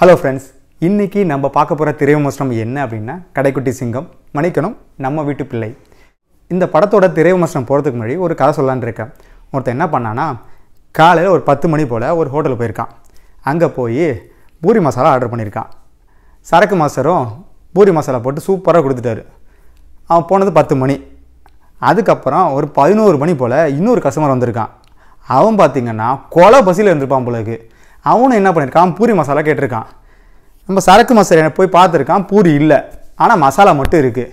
hello friends இன்றைக்கி நம்ம பார்க்க போகிற திரைவிமர்சனம் என்ன அப்படின்னா கடைக்குட்டி சிங்கம் மணிக்கணும் நம்ம வீட்டு பிள்ளை இந்த படத்தோட திரைவிமர்சனம் போகிறதுக்கு முன்னாடி ஒரு கதை சொல்லான் இருக்கேன் ஒருத்தர் என்ன பண்ணான்னா காலையில் ஒரு பத்து மணி போல் ஒரு ஹோட்டல் போயிருக்கான் அங்கே போய் பூரி மசாலா ஆர்டர் பண்ணியிருக்கான் சரக்கு மாஸ்டரும் பூரி மசாலா போட்டு சூப்பராக கொடுத்துட்டாரு அவன் போனது பத்து மணி அதுக்கப்புறம் ஒரு பதினோரு மணி போல் இன்னொரு கஸ்டமர் வந்திருக்கான் அவன் பார்த்திங்கன்னா கொலை பசியில் இருந்திருப்பான் பிள்ளைக்கு அவனும் என்ன பண்ணியிருக்கான் பூரி மசாலா கேட்டிருக்கான் நம்ம சரக்கு மசாலா போய் பார்த்துருக்கான் பூரி இல்லை ஆனால் மசாலா மட்டும் இருக்குது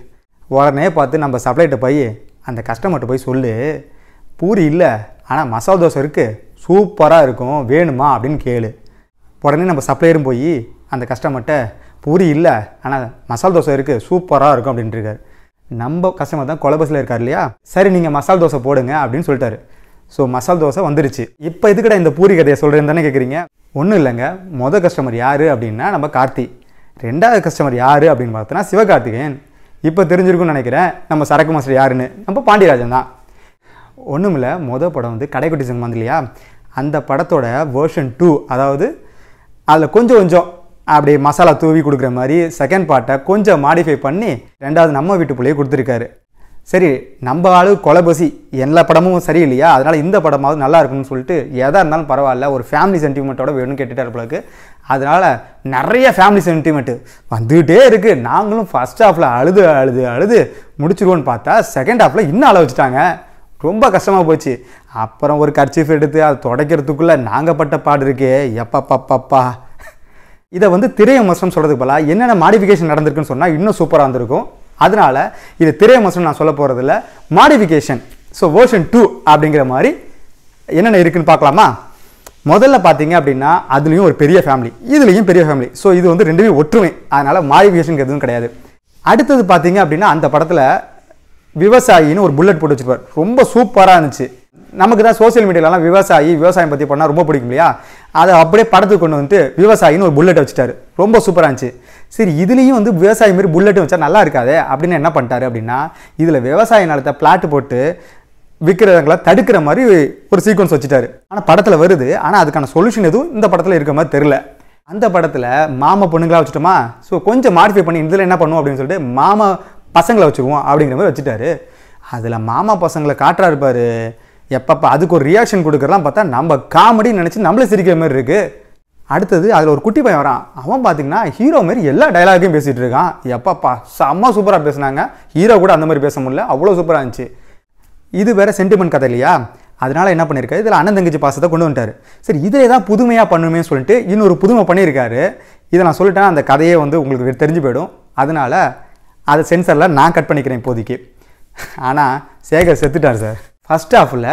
உடனே பார்த்து நம்ம சப்ளைட்டை போய் அந்த கஸ்டமர்கிட்ட போய் சொல்லு பூரி இல்லை ஆனால் மசாலா தோசை இருக்குது சூப்பராக இருக்கும் வேணுமா அப்படின்னு கேளு உடனே நம்ம சப்ளையரும் போய் அந்த கஸ்டமர்கிட்ட பூரி இல்லை ஆனால் மசாலா தோசை இருக்குது சூப்பராக இருக்கும் அப்படின்ட்டுருக்கார் நம்ம கஸ்டமர் தான் கொலபஸில் இருக்கார் இல்லையா சரி நீங்கள் மசாலா தோசை போடுங்க அப்படின்னு சொல்லிட்டாரு ஸோ மசால் தோசை வந்துருச்சு இப்போ எதுக்கடா இந்த பூரி கதையை சொல்கிறேன்னு தானே கேட்குறீங்க ஒன்றும் இல்லைங்க மொதல் கஸ்டமர் யார் அப்படின்னா நம்ம கார்த்தி ரெண்டாவது கஸ்டமர் யார் அப்படின்னு பார்த்தோன்னா சிவகார்த்திகேயன் இப்போ தெரிஞ்சிருக்குன்னு நினைக்கிறேன் நம்ம சரக்கு மாஸ்டர் யாருன்னு நம்ம பாண்டியராஜன் தான் ஒன்றும் இல்லை மொதல் படம் வந்து கடைக்குட்டி சிங்கம் வந்து இல்லையா அந்த படத்தோட வேர்ஷன் டூ அதாவது அதில் கொஞ்சம் கொஞ்சம் அப்படி மசாலா தூவி கொடுக்குற மாதிரி செகண்ட் பார்ட்டை கொஞ்சம் மாடிஃபை பண்ணி ரெண்டாவது நம்ம வீட்டு பிள்ளையே கொடுத்துருக்காரு சரி நம்ம ஆளு கொலபசி எல்லா படமும் சரியில்லையா அதனால் இந்த படமாவது நல்லா இருக்கும்னு சொல்லிட்டு எதாக இருந்தாலும் பரவாயில்ல ஒரு ஃபேமிலி சென்டிமெண்ட்டோட வேணும்னு கேட்டுட்டார் இருப்பளுக்கு அதனால் நிறைய ஃபேமிலி சென்டிமெண்ட்டு வந்துகிட்டே இருக்குது நாங்களும் ஃபஸ்ட் ஹாஃபில் அழுது அழுது அழுது முடிச்சிருவோன்னு பார்த்தா செகண்ட் ஹாஃபில் இன்னும் அழ வச்சுட்டாங்க ரொம்ப கஷ்டமாக போச்சு அப்புறம் ஒரு கர்ச்சீஃப் எடுத்து அதை தொடக்கிறதுக்குள்ளே நாங்கள் பட்ட பாடு இருக்கே எப்பப்பப்பப்பா இதை வந்து திரையமசம் சொல்கிறதுக்கு பதிலாக என்னென்ன மாடிஃபிகேஷன் நடந்திருக்குன்னு சொன்னால் இன்னும் சூப்பராக இருந்திருக்கும் அதனால் இது திரையமசம் நான் சொல்ல போகிறதில்ல மாடிஃபிகேஷன் ஸோ வேர்ஷன் டூ அப்படிங்கிற மாதிரி என்னென்ன இருக்குதுன்னு பார்க்கலாமா முதல்ல பார்த்தீங்க அப்படின்னா அதுலேயும் ஒரு பெரிய ஃபேமிலி இதுலேயும் பெரிய ஃபேமிலி ஸோ இது வந்து ரெண்டுமே ஒற்றுமை அதனால் மாடிஃபிகேஷன் எதுவும் கிடையாது அடுத்தது பார்த்தீங்க அப்படின்னா அந்த படத்தில் விவசாயின்னு ஒரு புல்லட் போட்டு வச்சுருப்பார் ரொம்ப சூப்பராக இருந்துச்சு நமக்கு தான் சோசியல் மீடியாலலாம் விவசாயி விவசாயம் பற்றி பண்ணால் ரொம்ப பிடிக்கும் இல்லையா அதை அப்படியே படத்துக்கு கொண்டு வந்து விவசாயின்னு ஒரு புல்லெட் வச்சுட்டாரு ரொம்ப சூப்பராக இருந்துச்சு சரி இதுலேயும் வந்து விவசாயி மாரி புல்லெட்டும் வச்சா நல்லா இருக்காது அப்படின்னு என்ன பண்ணிட்டாரு அப்படின்னா இதில் விவசாய நிலத்தை பிளாட்டு போட்டு விற்கிறவங்களை தடுக்கிற மாதிரி ஒரு சீக்வன்ஸ் வச்சுட்டாரு ஆனால் படத்தில் வருது ஆனால் அதுக்கான சொல்யூஷன் எதுவும் இந்த படத்தில் இருக்க மாதிரி தெரில அந்த படத்தில் மாமா பொண்ணுங்களா வச்சுட்டோமா ஸோ கொஞ்சம் மாடிஃபை பண்ணி இதில் என்ன பண்ணுவோம் அப்படின்னு சொல்லிட்டு மாமா பசங்களை வச்சுருவோம் அப்படிங்கிற மாதிரி வச்சுட்டாரு அதில் மாமா பசங்களை காட்டுறாரு எப்பப்போ அதுக்கு ஒரு ரியாக்ஷன் கொடுக்குறலாம் பார்த்தா நம்ம காமெடி நினச்சி நம்மளே சிரிக்கிற மாதிரி இருக்குது அடுத்தது அதில் ஒரு குட்டி பையன் வரான் அவன் பார்த்திங்கன்னா ஹீரோ மாதிரி எல்லா டைலாகையும் பேசிகிட்டு இருக்கான் எப்பப்பா செம்ம சூப்பராக பேசினாங்க ஹீரோ கூட அந்த மாதிரி பேச முடியல அவ்வளோ சூப்பராக இருந்துச்சு இது வேறு சென்டிமெண்ட் கதை இல்லையா அதனால் என்ன பண்ணியிருக்காரு இதில் அண்ணன் தங்கச்சி பாசத்தை கொண்டு வந்துட்டார் சரி இதில் ஏதாவது புதுமையாக பண்ணுமே சொல்லிட்டு இன்னொரு புதுமை பண்ணியிருக்காரு இதை நான் சொல்லிட்டேன் அந்த கதையே வந்து உங்களுக்கு தெரிஞ்சு போயிடும் அதனால் அதை சென்சரில் நான் கட் பண்ணிக்கிறேன் இப்போதைக்கு ஆனால் சேகர் செத்துட்டார் சார் ஃபஸ்ட் ஹாஃபில்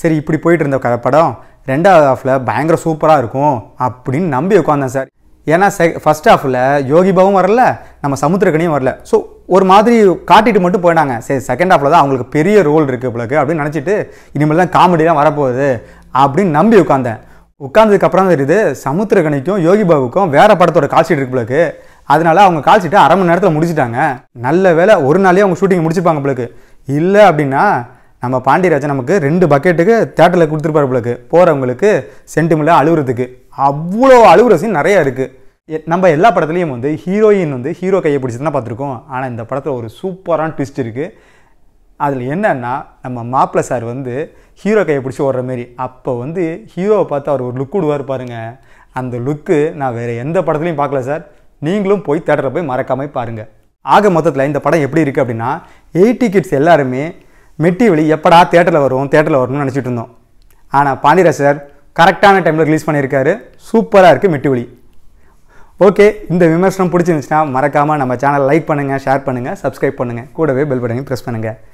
சரி இப்படி போயிட்டு இருந்த கதை படம் ரெண்டாவது ஹாஃபில் பயங்கர சூப்பராக இருக்கும் அப்படின்னு நம்பி உட்காந்தேன் சார் ஏன்னா செ ஃபஸ்ட் ஹாஃபில் யோகிபாவும் வரல நம்ம சமுத்திரக்கனியும் வரல ஸோ ஒரு மாதிரி காட்டிட்டு மட்டும் போயிட்டாங்க சரி செகண்ட் ஹாஃபில் தான் அவங்களுக்கு பெரிய ரோல் இருக்குது பிள்ளைக்கு அப்படின்னு நினச்சிட்டு இனிமேல் தான் காமெடிலாம் வரப்போகுது அப்படின்னு நம்பி உட்காந்தேன் உட்காந்ததுக்கப்புறம் தெரியுது சமுத்திரக்கணிக்கும் யோகி பாபுக்கும் வேறு படத்தோட கால்ஷீட் இருக்கு பிள்ளைக்கு அதனால அவங்க கால்ஷீட்டை அரை மணி நேரத்தில் முடிச்சிட்டாங்க நல்ல வேலை ஒரு நாளே அவங்க ஷூட்டிங் முடிச்சுப்பாங்க பிள்ளைக்கு இல்லை அப்படின்னா நம்ம பாண்டியராஜன் நமக்கு ரெண்டு பக்கெட்டுக்கு தேட்டரில் கொடுத்துருப்பாரு போகிறவங்களுக்கு சென்டிமெண்ட்டில் அழுகுறதுக்கு அவ்வளோ அழுகுற சீன் நிறையா இருக்குது நம்ம எல்லா படத்துலேயும் வந்து ஹீரோயின் வந்து ஹீரோ கையை பிடிச்சி தான் பார்த்துருக்கோம் ஆனால் இந்த படத்தில் ஒரு சூப்பரான ட்விஸ்ட் இருக்குது அதில் என்னன்னா நம்ம மாப்பிள்ள சார் வந்து ஹீரோ கையை பிடிச்சி ஓடுற மாரி அப்போ வந்து ஹீரோவை பார்த்து அவர் ஒரு லுக் விடுவார் பாருங்க அந்த லுக்கு நான் வேறு எந்த படத்துலையும் பார்க்கல சார் நீங்களும் போய் தேட்டரில் போய் மறக்காமல் பாருங்கள் ஆக மொத்தத்தில் இந்த படம் எப்படி இருக்குது அப்படின்னா எயிட்டி கிட்ஸ் எல்லாருமே மெட்டி வெளி எப்படா தேட்டரில் வரும் தேட்டரில் வரணும்னு நினச்சிட்டு இருந்தோம் ஆனால் சார் கரெக்டான டைமில் ரிலீஸ் பண்ணியிருக்காரு சூப்பராக இருக்குது மெட்டி வெளி ஓகே இந்த விமர்சனம் பிடிச்சிருந்துச்சுன்னா மறக்காமல் நம்ம சேனலை லைக் பண்ணுங்கள் ஷேர் பண்ணுங்கள் சப்ஸ்கிரைப் பண்ணுங்கள் கூடவே பெல் பட்டனையும் ப்ரெஸ் பண்ணுங்கள்